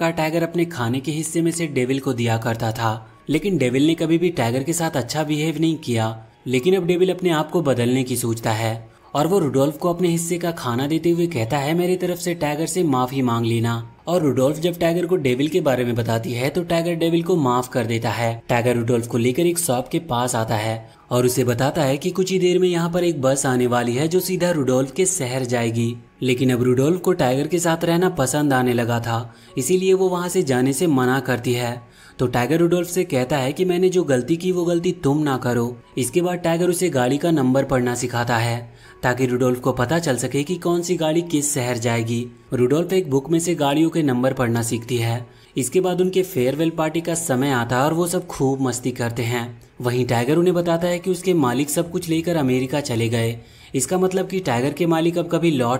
का टाइगर अपने खाने के हिस्से में से डेविल को दिया करता था लेकिन डेविल ने कभी भी टाइगर के साथ अच्छा बिहेव नहीं किया लेकिन अब डेविल अपने आप को बदलने की सोचता है और वो रुडोल्फ को अपने हिस्से का खाना देते हुए कहता है मेरी तरफ से टाइगर से माफी मांग लेना और रुडोल्फ जब टाइगर को डेविल के बारे में बताती है तो टाइगर डेविल को माफ कर देता है टाइगर रुडोल्फ को लेकर एक शॉप के पास आता है और उसे बताता है कि कुछ ही देर में यहाँ पर एक बस आने वाली है जो सीधा रुडोल्फ के शहर जाएगी लेकिन अब रुडोल्फ को टाइगर के साथ रहना पसंद आने लगा था इसीलिए वो वहाँ से जाने से मना करती है तो टाइगर रुडोल्फ से कहता है कि मैंने जो गलती की वो गलती तुम ना करो इसके बाद टाइगर उसे गाड़ी का नंबर पढ़ना सिखाता है ताकि रुडोल्फ को पता चल सके कि कौन सी गाड़ी किस शहर जाएगी रुडोल्फ एक बुक में से गाड़ियों के नंबर पढ़ना सीखती है इसके बाद उनके फेयरवेल पार्टी का समय आता है और वो सब खूब मस्ती करते हैं वहीं टाइगर उन्हें बताता है है कि उसके मालिक सब कुछ लेकर अमेरिका चले गए इसका मतलब कि टाइगर के मालिक अब कभी लौट